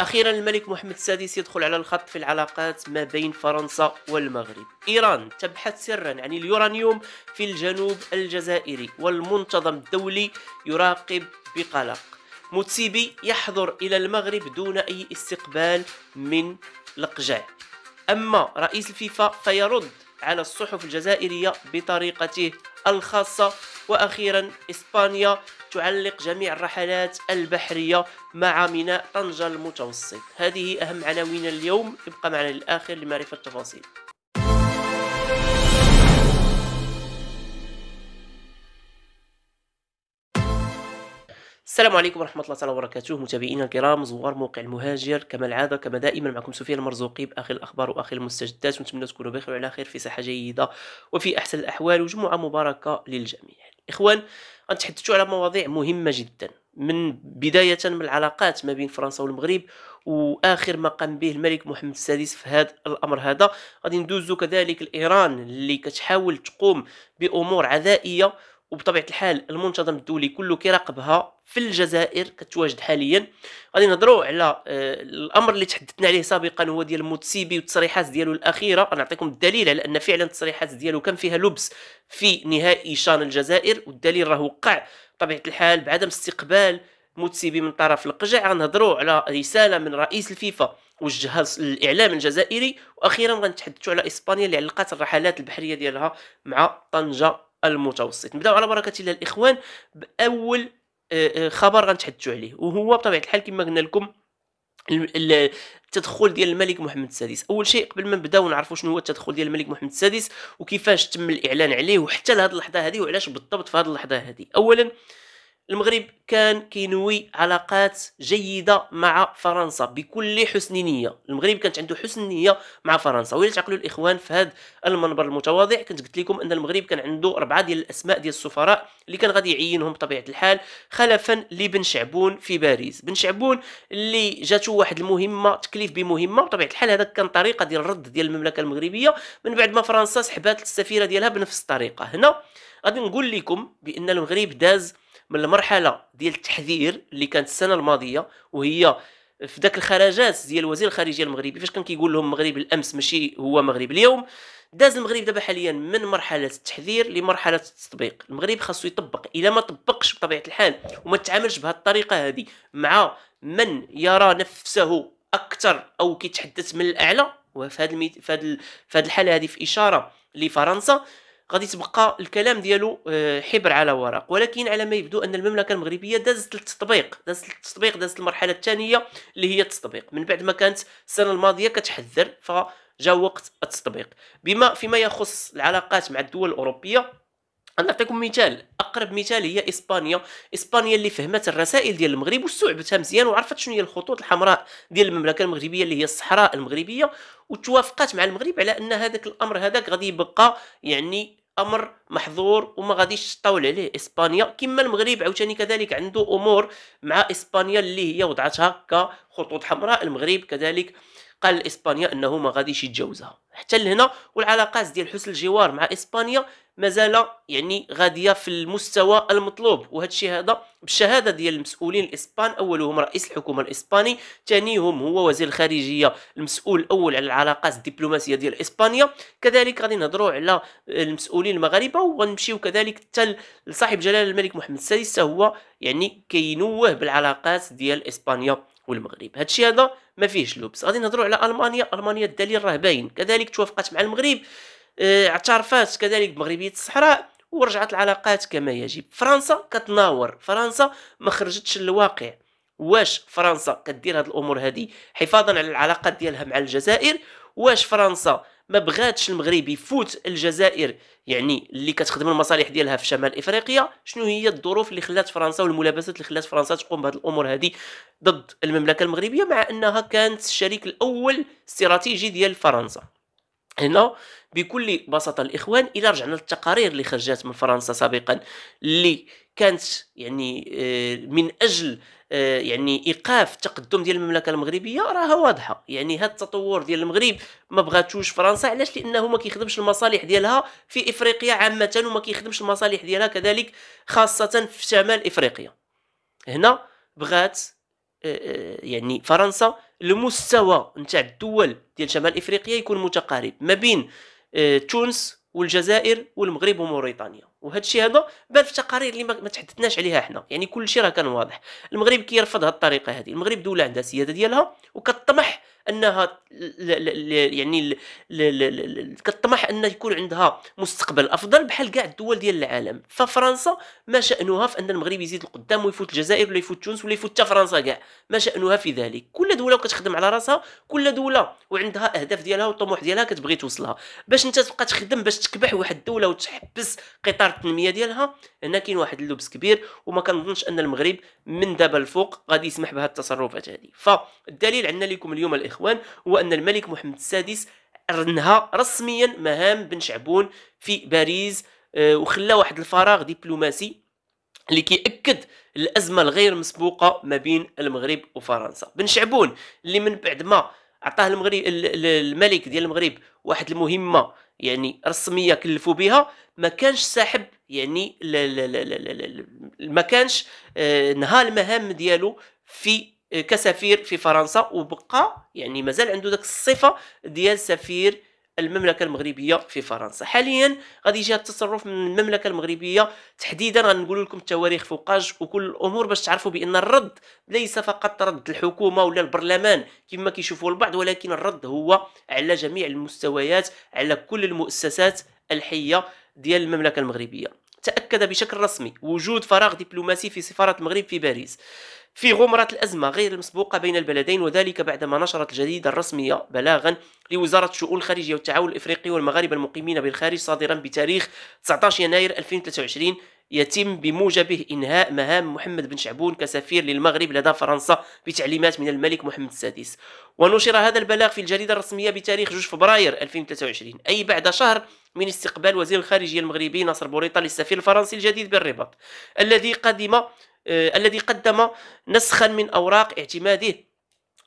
أخيرا الملك محمد السادس يدخل على الخط في العلاقات ما بين فرنسا والمغرب إيران تبحث سرا عن اليورانيوم في الجنوب الجزائري والمنتظم الدولي يراقب بقلق موتسيبي يحضر إلى المغرب دون أي استقبال من القجاع أما رئيس الفيفا فيرد على الصحف الجزائرية بطريقته الخاصة واخيرا اسبانيا تعلق جميع الرحلات البحرية مع ميناء طنجة المتوسط هذه اهم عناوين اليوم ابقى معنا للاخر لمعرفة التفاصيل السلام عليكم ورحمة الله تعالى وبركاته متابعينا الكرام زوار موقع المهاجر كما العادة كما دائما معكم سفيان المرزوقي بآخر الأخبار وآخر المستجدات ونتمنى تكونوا بخير وعلى خير في صحة جيدة وفي أحسن الأحوال وجمعة مباركة للجميع إخوان غنتحدثوا على مواضيع مهمة جدا من بداية من العلاقات ما بين فرنسا والمغرب واخر ما قام به الملك محمد السادس في هذا الامر هذا غادي ندوزو كذلك لايران اللي كتحاول تقوم بامور عدائيه وبطبيعه الحال المنتظم الدولي كله كيراقبها في الجزائر كتواجد حاليا غادي نهضروا على آه، الامر اللي تحدثنا عليه سابقا هو ديال موتسيبي والتصريحات ديالو الاخيره غنعطيكم الدليل على ان فعلا التصريحات ديالو كان فيها لبس في نهائي شان الجزائر والدليل راه وقع بطبيعه الحال بعدم استقبال موتسيبي من طرف القجع غنهضروا على رساله من رئيس الفيفا وجهها الاعلام الجزائري واخيرا غنتحدثوا على اسبانيا اللي علقت الرحلات البحريه ديالها مع طنجه المتوسط نبداو على بركه الله الاخوان باول آه، آه، خبر غنتحدثوا عليه وهو بطبيعه الحال كما قلنا لكم التدخل ديال الملك محمد السادس اول شيء قبل ما نبداو نعرفوا شنو هو التدخل ديال الملك محمد السادس وكيفاش تم الاعلان عليه وحتى لهذه اللحظه هذه وعلاش بالضبط في هذه اللحظه هذه اولا آه المغرب كان كينوي علاقات جيده مع فرنسا بكل حسن نيه المغرب كانت عنده حسن نيه مع فرنسا ولا تعقلوا الاخوان في هذا المنبر المتواضع كنت قلت لكم ان المغرب كان عنده اربعه ديال الاسماء ديال السفراء اللي كان غادي يعينهم بطبيعه الحال خلفا لبن شعبون في باريس بن شعبون اللي جاتو واحد المهمه تكليف بمهمه بطبيعه الحال هذا كان طريقه ديال الرد ديال المملكه المغربيه من بعد ما فرنسا سحبات السفيره ديالها بنفس الطريقه هنا غادي نقول لكم بان المغرب داز من المرحله ديال التحذير اللي كانت السنه الماضيه وهي في ذاك الخراجات ديال وزير الخارجيه المغربي فاش كان كيقول لهم المغرب الامس ماشي هو مغرب اليوم داز المغرب دابا حاليا من مرحله التحذير لمرحله التطبيق المغرب خاصو يطبق الا ما طبقش بطبيعه الحال وما تعاملش بهذه الطريقه هذه مع من يرى نفسه اكثر او كيتحدث من الاعلى وفي هذه الميت... في هذا الحاله هذه في اشاره لفرنسا غادي تبقى الكلام ديالو آه، حبر على ورق ولكن على ما يبدو ان المملكه المغربيه دازت للتطبيق دازت للتطبيق دازت المرحله الثانيه اللي هي التطبيق من بعد ما كانت السنه الماضيه كتحذر فجا وقت التطبيق بما فيما يخص العلاقات مع الدول الاوروبيه نعطيكم مثال اقرب مثال هي اسبانيا اسبانيا اللي فهمت الرسائل ديال المغرب واستوعبتها مزيان وعرفت شنو هي الخطوط الحمراء ديال المملكه المغربيه اللي هي الصحراء المغربيه وتوافقت مع المغرب على ان هذاك الامر هذاك غادي يبقى يعني امر محظور وما غاديش تطول عليه اسبانيا كما المغرب عاوتاني كذلك عنده امور مع اسبانيا اللي هي وضعتها كخطوط حمراء المغرب كذلك قال اسبانيا انه ما غاديش يتجاوزها حتى لهنا والعلاقات ديال حسن الجوار مع اسبانيا مازال يعني غاديه في المستوى المطلوب وهذا الشيء هذا بالشهاده ديال المسؤولين الاسبان اولهم رئيس الحكومه الاسباني ثانيهم هو وزير الخارجيه المسؤول الاول على العلاقات الدبلوماسيه ديال اسبانيا كذلك غادي نهضروا على المسؤولين المغاربه وغنمشيو كذلك حتى لصاحب جلاله الملك محمد السادس هو يعني كينوه بالعلاقات ديال اسبانيا والمغرب هادشي هذا ما فيهش لبس غادي نهضروا على المانيا المانيا الدليل راه باين كذلك توافقت مع المغرب آه، اعترفات كذلك بمغربيه الصحراء ورجعت العلاقات كما يجب فرنسا كتناور فرنسا ما خرجتش للواقع واش فرنسا كدير هاد الامور هذه حفاظا على العلاقات ديالها مع الجزائر واش فرنسا ما بغاتش المغرب يفوت الجزائر يعني اللي كتخدم المصالح ديالها في شمال افريقيا شنو هي الظروف اللي خلات فرنسا والملابسات اللي خلات فرنسا تقوم بهذه الامور هذه ضد المملكه المغربيه مع انها كانت الشريك الاول استراتيجي ديال فرنسا هنا بكل بساطه الاخوان الى رجعنا للتقارير اللي خرجت من فرنسا سابقا اللي كانت يعني آه، من اجل آه، يعني ايقاف التقدم ديال المملكه المغربيه راها واضحه يعني هذا التطور ديال المغرب ما بغاتوش فرنسا علاش لانه ما كيخدمش المصالح ديالها في افريقيا عامه وما كيخدمش المصالح ديالها كذلك خاصه في شمال افريقيا هنا بغات آه، يعني فرنسا المستوى نتاع الدول ديال شمال افريقيا يكون متقارب ما بين تونس والجزائر والمغرب وموريتانيا وهذا الشيء هذا بان في التقارير اللي ما تحدثناش عليها حنا يعني كل شيء راه كان واضح المغرب كيرفض هذه الطريقه هذه المغرب دوله عندها سياده ديالها وكطمح انها يعني كطمح ان يكون عندها مستقبل افضل بحال كاع الدول ديال العالم ففرنسا ما شانها في ان المغرب يزيد القدام ويفوت الجزائر ولا يفوت تونس ولا يفوت حتى فرنسا كاع ما شانها في ذلك كل دوله وكتخدم على راسها كل دوله وعندها اهداف ديالها والطموح ديالها كتبغي توصلها باش انت تبقى تخدم باش تكبح واحد الدوله وتحبس قطار التنميه ديالها هنا كاين واحد اللبس كبير وما كنظنش ان المغرب من دابا الفوق غادي يسمح بهذه التصرفات هذه فالدليل عندنا لكم اليوم الاخوان هو أن الملك محمد السادس انهى رسميا مهام بن شعبون في باريس آه، وخلى واحد الفراغ دبلوماسي اللي كيأكد الأزمة الغير مسبوقة ما بين المغرب وفرنسا بن شعبون اللي من بعد ما عطاه المغرب الملك ديال المغرب واحد المهمة يعني رسمية كلفوا بها ما كانش ساحب يعني لا لا لا لا لا ما كانش آه، نهى المهام ديالو في آه، كسفير في فرنسا وبقى يعني مازال عنده داك الصفه ديال سفير المملكه المغربيه في فرنسا حاليا غادي يجي التصرف من المملكه المغربيه تحديدا غنقول لكم التواريخ فوقاج وكل الامور باش تعرفوا بان الرد ليس فقط رد الحكومه ولا البرلمان كما كيشوفوا البعض ولكن الرد هو على جميع المستويات على كل المؤسسات الحيه ديال المملكه المغربيه تاكد بشكل رسمي وجود فراغ دبلوماسي في سفاره المغرب في باريس في غمرة الأزمة غير المسبوقة بين البلدين وذلك بعدما نشرت الجريدة الرسمية بلاغا لوزارة الشؤون الخارجية والتعاون الإفريقي والمغاربة المقيمين بالخارج صادرا بتاريخ 19 يناير 2023 يتم بموجبه إنهاء مهام محمد بن شعبون كسفير للمغرب لدى فرنسا بتعليمات من الملك محمد السادس ونشر هذا البلاغ في الجريدة الرسمية بتاريخ 2 فبراير 2023 أي بعد شهر من استقبال وزير الخارجية المغربي ناصر بوريطة للسفير الفرنسي الجديد بالرباط الذي قدم آه، الذي قدم نسخا من أوراق اعتماده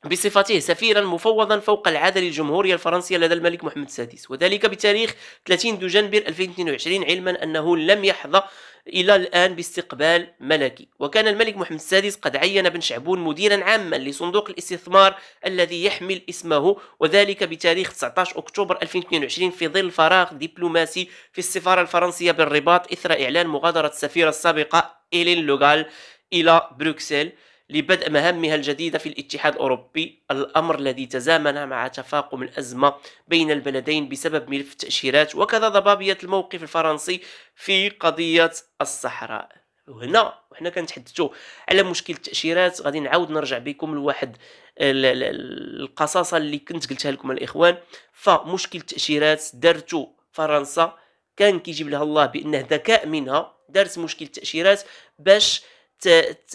بصفته سفيرا مفوضا فوق العاده للجمهوريه الفرنسيه لدى الملك محمد السادس وذلك بتاريخ 30 دجنبر 2022 علما انه لم يحظى الى الان باستقبال ملكي وكان الملك محمد السادس قد عين بن شعبون مديرا عاما لصندوق الاستثمار الذي يحمل اسمه وذلك بتاريخ 19 اكتوبر 2022 في ظل فراغ دبلوماسي في السفاره الفرنسيه بالرباط اثر اعلان مغادره السفيره السابقه إيلين لوغال إلى بروكسل لبدء مهامها الجديدة في الاتحاد الأوروبي الأمر الذي تزامن مع تفاقم الأزمة بين البلدين بسبب ملف التأشيرات وكذا ضبابية الموقف الفرنسي في قضية الصحراء وهنا وحنا كنتحدثوا على مشكل التأشيرات غادي نعاود نرجع بكم لواحد القصاصة اللي كنت قلتها لكم الإخوان فمشكل التأشيرات دارتو فرنسا كان كيجيب لها الله بأنه ذكاء منها دارت مشكل التاشيرات باش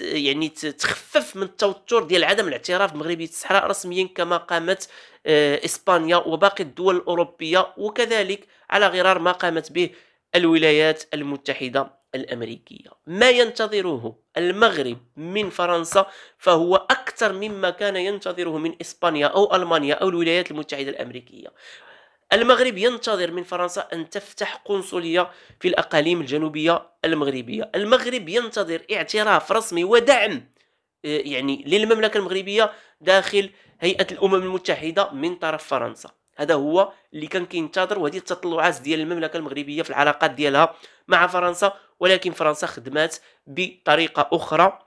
يعني تخفف من التوتر ديال عدم الاعتراف بمغربيه الصحراء رسميا كما قامت آه، اسبانيا وباقي الدول الاوروبيه وكذلك على غرار ما قامت به الولايات المتحده الامريكيه ما ينتظره المغرب من فرنسا فهو اكثر مما كان ينتظره من اسبانيا او المانيا او الولايات المتحده الامريكيه المغرب ينتظر من فرنسا أن تفتح قنصلية في الأقاليم الجنوبية المغربية المغرب ينتظر اعتراف رسمي ودعم آه، يعني للمملكة المغربية داخل هيئة الأمم المتحدة من طرف فرنسا هذا هو اللي كان كينتظر وهذه التطلعات ديال المملكة المغربية في العلاقات ديالها مع فرنسا ولكن فرنسا خدمات بطريقة أخرى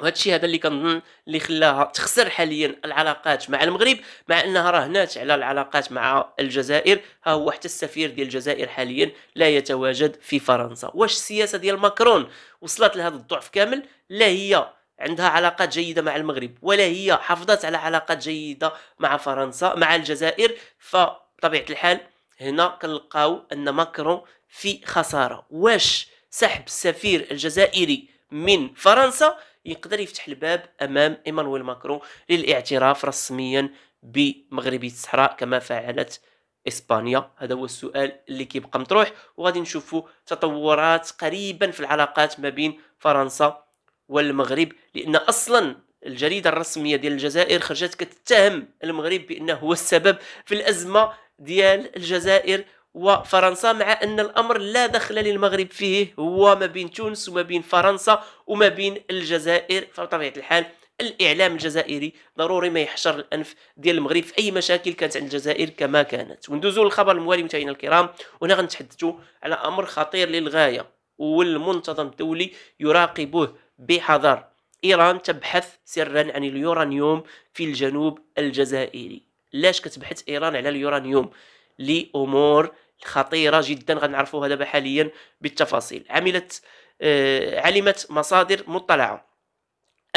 وهادشي هذا اللي كنظن اللي خلاها تخسر حاليا العلاقات مع المغرب مع انها راهنات على العلاقات مع الجزائر ها هو حتى السفير ديال الجزائر حاليا لا يتواجد في فرنسا واش السياسه ديال ماكرون وصلت لهذا الضعف كامل لا هي عندها علاقات جيده مع المغرب ولا هي حافظت على علاقات جيده مع فرنسا مع الجزائر فطبيعه الحال هنا كنلقاو ان ماكرون في خساره واش سحب السفير الجزائري من فرنسا يقدر يفتح الباب امام ايمانويل ماكرون للاعتراف رسميا بمغربيه الصحراء كما فعلت اسبانيا هذا هو السؤال اللي كيبقى مطروح وغادي نشوفوا تطورات قريبا في العلاقات ما بين فرنسا والمغرب لان اصلا الجريده الرسميه ديال الجزائر خرجت كتتهم المغرب بانه هو السبب في الازمه ديال الجزائر وفرنسا مع ان الامر لا دخل للمغرب فيه هو ما بين تونس وما بين فرنسا وما بين الجزائر فبطبيعه الحال الاعلام الجزائري ضروري ما يحشر الانف ديال المغرب في اي مشاكل كانت عند الجزائر كما كانت وندوزو للخبر الموالي متابعينا الكرام وهنا غنتحدثوا على امر خطير للغايه والمنتظم الدولي يراقبه بحذر ايران تبحث سرا عن اليورانيوم في الجنوب الجزائري لاش كتبحث ايران على اليورانيوم لامور خطيره جدا غنعرفوها دابا حاليا بالتفاصيل عملت آه، علمت مصادر مطلعه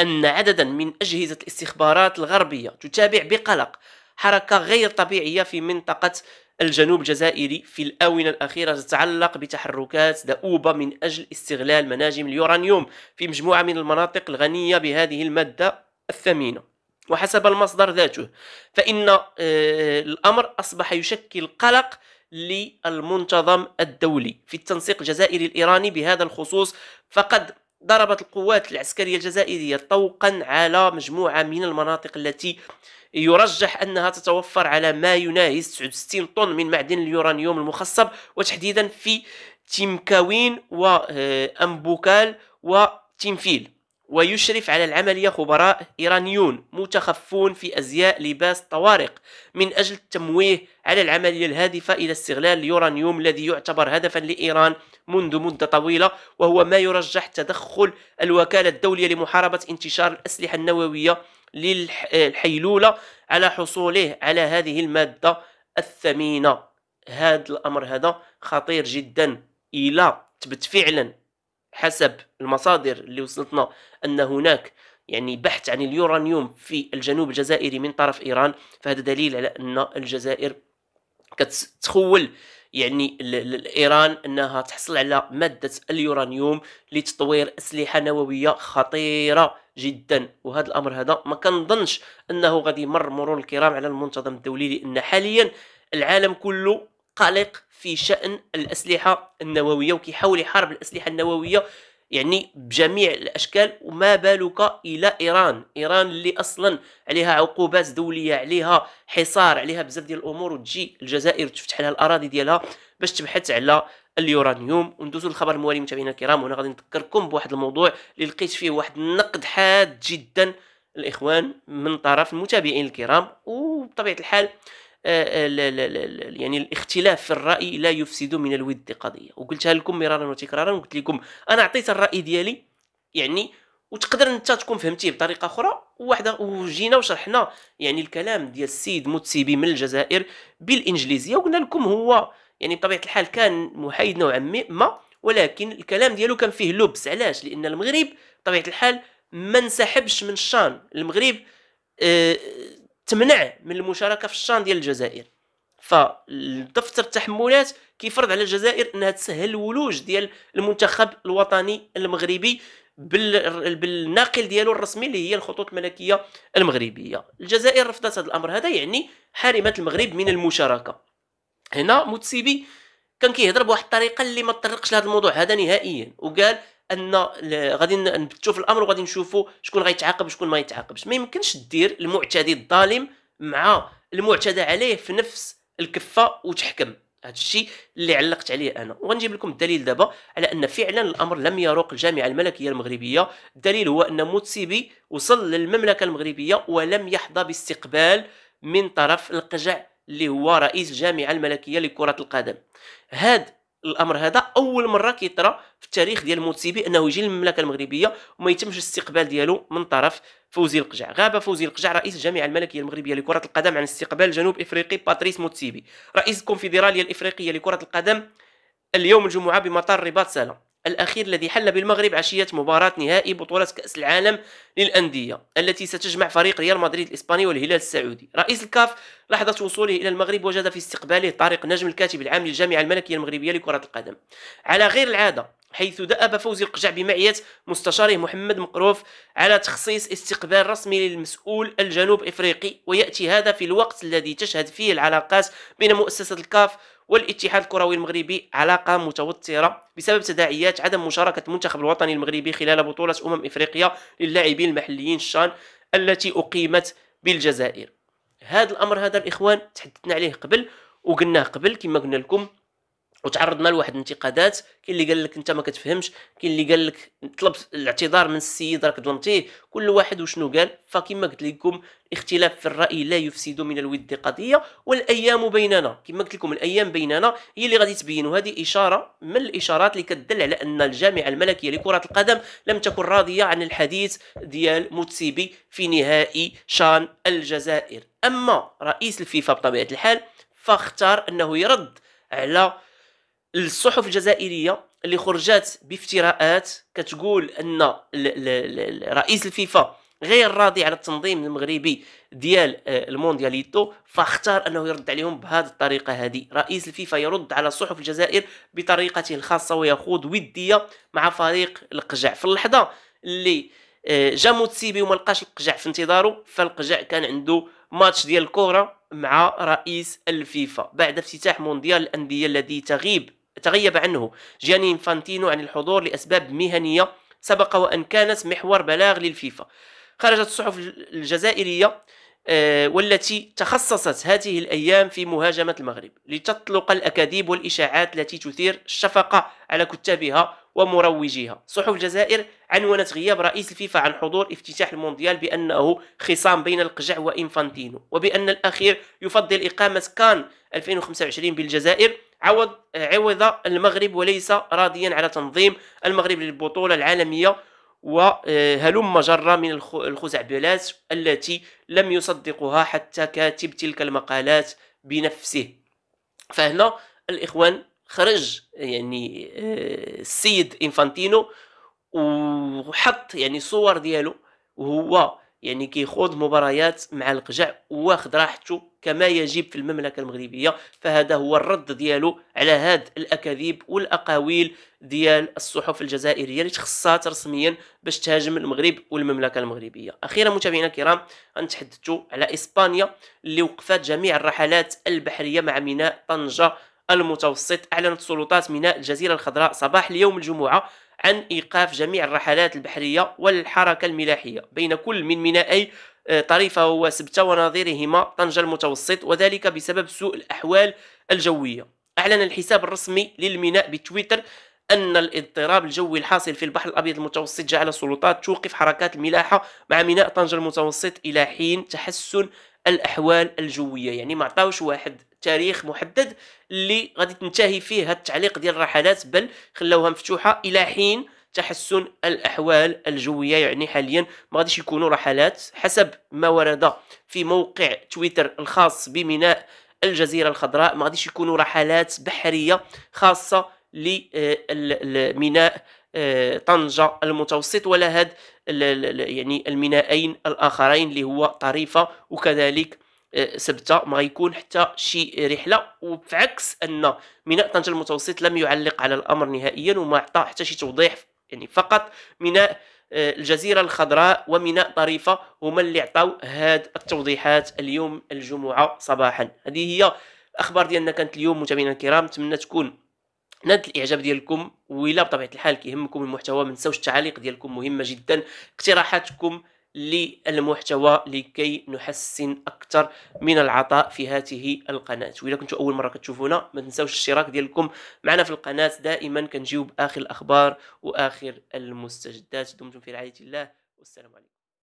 ان عددا من اجهزه الاستخبارات الغربيه تتابع بقلق حركه غير طبيعيه في منطقه الجنوب الجزائري في الآونة الأخيرة تتعلق بتحركات دؤوبة من أجل استغلال مناجم اليورانيوم في مجموعة من المناطق الغنية بهذه المادة الثمينة وحسب المصدر ذاته فإن آه، الأمر أصبح يشكل قلق للمنتظم الدولي في التنسيق الجزائري الإيراني بهذا الخصوص فقد ضربت القوات العسكرية الجزائرية طوقا على مجموعة من المناطق التي يرجح أنها تتوفر على ما يناهز 69 طن من معدن اليورانيوم المخصب وتحديدا في تيمكاوين وأمبوكال آه، وتيمفيل ويشرف على العملية خبراء إيرانيون متخفون في أزياء لباس طوارق من أجل التمويه على العملية الهادفة إلى استغلال اليورانيوم الذي يعتبر هدفا لإيران منذ مدة طويلة وهو ما يرجح تدخل الوكالة الدولية لمحاربة انتشار الأسلحة النووية للحيلولة على حصوله على هذه المادة الثمينة هذا الأمر هذا خطير جدا إلى تبت فعلا حسب المصادر اللي وصلتنا ان هناك يعني بحث عن اليورانيوم في الجنوب الجزائري من طرف ايران فهذا دليل على ان الجزائر كتخول يعني ايران انها تحصل على ماده اليورانيوم لتطوير اسلحه نوويه خطيره جدا وهذا الامر هذا ما كنظنش انه غادي يمر مرور الكرام على المنتظم الدولي لان حاليا العالم كله قلق في شأن الأسلحة النووية وكيحاول يحارب الأسلحة النووية يعني بجميع الاشكال وما بالك الى ايران ايران اللي اصلا عليها عقوبات دوليه عليها حصار عليها بزاف ديال الامور وتجي الجزائر تفتح لها الاراضي ديالها باش تبحث على اليورانيوم وندوزو للخبر الموالي متابعينا الكرام وانا غادي نذكركم بواحد الموضوع اللي لقيت فيه واحد النقد حاد جدا الاخوان من طرف المتابعين الكرام وبطبيعه الحال آه، يعني الاختلاف في الراي لا يفسد من الود قضيه وقلتها لكم مرارا وتكرارا وقلت لكم انا عطيت الراي ديالي يعني وتقدر انت تكون فهمتيه بطريقه اخرى وواحده وجينا وشرحنا يعني الكلام ديال السيد متسيبي من الجزائر بالانجليزيه وقلنا لكم هو يعني بطبيعه الحال كان محايد نوعا ما ولكن الكلام ديالو كان فيه لبس علاش لان المغرب بطبيعه الحال ما انسحبش من الشان المغرب آه، تمنع من المشاركه في الشان ديال الجزائر فالدفتر التحملات كيفرض على الجزائر انها تسهل الولوج ديال المنتخب الوطني المغربي بالناقل ديالو الرسمي اللي هي الخطوط الملكيه المغربيه الجزائر رفضت هذا الامر هذا يعني حرمت المغرب من المشاركه هنا متسيبي كان كيهضر بواحد الطريقه اللي ما تطرقش لهذا الموضوع هذا نهائيا وقال ان غادي في الامر وغادي نشوفوا شكون غيتعاقب وشكون ما يتعاقبش ما يمكنش دير المعتدي الظالم مع المعتدى عليه في نفس الكفه وتحكم هذا الشيء اللي علقت عليه انا وغنجيب لكم الدليل دابا على ان فعلا الامر لم يروق الجامعه الملكيه المغربيه الدليل هو ان موتسيبي وصل للمملكه المغربيه ولم يحظى باستقبال من طرف القجع اللي هو رئيس الجامعه الملكيه لكره القدم هذا الامر هذا اول مره كيطرى في التاريخ ديال موتسيبي انه يجي للمملكه المغربيه وما يتمش الاستقبال ديالو من طرف فوزي القجع غاب فوزي القجع رئيس الجامعه الملكيه المغربيه لكره القدم عن استقبال جنوب افريقي باتريس موتسيبي رئيس الكونفدراليه الافريقيه لكره القدم اليوم الجمعه بمطار الرباط سلام الأخير الذي حل بالمغرب عشية مباراة نهائي بطولة كأس العالم للأندية التي ستجمع فريق ريال مدريد الإسباني والهلال السعودي رئيس الكاف لحظة وصوله إلى المغرب وجد في استقباله طارق نجم الكاتب العام للجامعة الملكية المغربية لكرة القدم على غير العادة حيث دأب فوزي القجع بمعية مستشاره محمد مقروف على تخصيص استقبال رسمي للمسؤول الجنوب إفريقي ويأتي هذا في الوقت الذي تشهد فيه العلاقات بين مؤسسة الكاف والاتحاد الكروي المغربي علاقة متوترة بسبب تداعيات عدم مشاركة المنتخب الوطني المغربي خلال بطولة أمم إفريقيا للاعبين المحليين الشان التي أقيمت بالجزائر هذا الأمر هذا الإخوان تحدثنا عليه قبل وقلناه قبل كما قلنا لكم وتعرضنا لواحد الانتقادات كاين اللي قال لك انت ما كتفهمش كاين اللي قال لك طلب الاعتذار من السيد راك ظلمتيه كل واحد وشنو قال فكما قلت لكم الاختلاف في الراي لا يفسد من الود قضيه والايام بيننا كما قلت لكم الايام بيننا هي اللي غادي تبين وهذه اشاره من الاشارات اللي كتدل على ان الجامعه الملكيه لكره القدم لم تكن راضيه عن الحديث ديال موتسيبي في نهائي شان الجزائر اما رئيس الفيفا بطبيعه الحال فاختار انه يرد على الصحف الجزائريه اللي خرجت بافتراءات كتقول ان رئيس الفيفا غير راضي على التنظيم المغربي ديال آه، الموندياليتو فاختار انه يرد عليهم بهذه الطريقه هذه رئيس الفيفا يرد على صحف الجزائر بطريقته الخاصه ويخوض وديه مع فريق القجع في اللحظه اللي آه، جا موتسيبي وما لقاش القجع في انتظاره فالقجع كان عنده ماتش ديال الكره مع رئيس الفيفا بعد افتتاح مونديال الانديه الذي تغيب تغيب عنه جياني إنفانتينو عن الحضور لأسباب مهنية سبق وأن كانت محور بلاغ للفيفا خرجت الصحف الجزائرية آه، والتي تخصصت هذه الأيام في مهاجمة المغرب لتطلق الأكاذيب والإشاعات التي تثير الشفقة على كتابها ومروجيها صحف الجزائر عنونت غياب رئيس الفيفا عن حضور افتتاح المونديال بأنه خصام بين القجع وإنفانتينو وبأن الأخير يفضل إقامة كان 2025 بالجزائر عوض عوض المغرب وليس راضيا على تنظيم المغرب للبطولة العالمية وهلم آه، جرة من الخزعبلات التي لم يصدقها حتى كاتب تلك المقالات بنفسه فهنا الإخوان خرج يعني آه، السيد انفانتينو وحط يعني صور ديالو وهو يعني كيخوض مباريات مع القجع واخد راحته كما يجب في المملكه المغربيه فهذا هو الرد ديالو على هاد الاكاذيب والاقاويل ديال الصحف الجزائريه اللي تخصات رسميا باش تهاجم المغرب والمملكه المغربيه اخيرا متابعينا الكرام نتحدث على اسبانيا اللي وقفت جميع الرحلات البحريه مع ميناء طنجه المتوسط اعلنت سلطات ميناء الجزيره الخضراء صباح اليوم الجمعه عن إيقاف جميع الرحلات البحرية والحركة الملاحية بين كل من مينائي آه، طريفة وسبتة ونظيرهما طنجة المتوسط وذلك بسبب سوء الأحوال الجوية أعلن الحساب الرسمي للميناء بتويتر أن الاضطراب الجوي الحاصل في البحر الأبيض المتوسط جعل السلطات توقف حركات الملاحة مع ميناء طنجة المتوسط إلى حين تحسن الأحوال الجوية يعني ما عطاوش واحد تاريخ محدد اللي غادي تنتهي فيه هذا التعليق ديال الرحلات بل خلاوها مفتوحه الى حين تحسن الاحوال الجويه يعني حاليا ما غاديش يكونوا رحلات حسب ما ورد في موقع تويتر الخاص بميناء الجزيره الخضراء ما غاديش يكونوا رحلات بحريه خاصه لميناء آه، آه، طنجة المتوسط ولا هاد يعني المينائين الآخرين اللي هو طريفة وكذلك سبته ما يكون حتى شي رحله عكس ان ميناء طنجه المتوسط لم يعلق على الامر نهائيا وما عطى حتى شي توضيح يعني فقط ميناء آه، الجزيرة الخضراء وميناء طريفة هما اللي عطاو هاد التوضيحات اليوم الجمعة صباحا هذه هي الأخبار ديالنا كانت اليوم متابعينا الكرام نتمنى تكون نالت الاعجاب ديالكم ولا بطبيعه الحال كيهمكم المحتوى ما تنساوش التعاليق ديالكم مهمه جدا اقتراحاتكم للمحتوى لكي نحسن اكثر من العطاء في هذه القناه واذا كنتوا اول مره كتشوفونا ما تنساوش الاشتراك ديالكم معنا في القناه دائما كنجيو باخر الاخبار واخر المستجدات دمتم في رعايه الله والسلام عليكم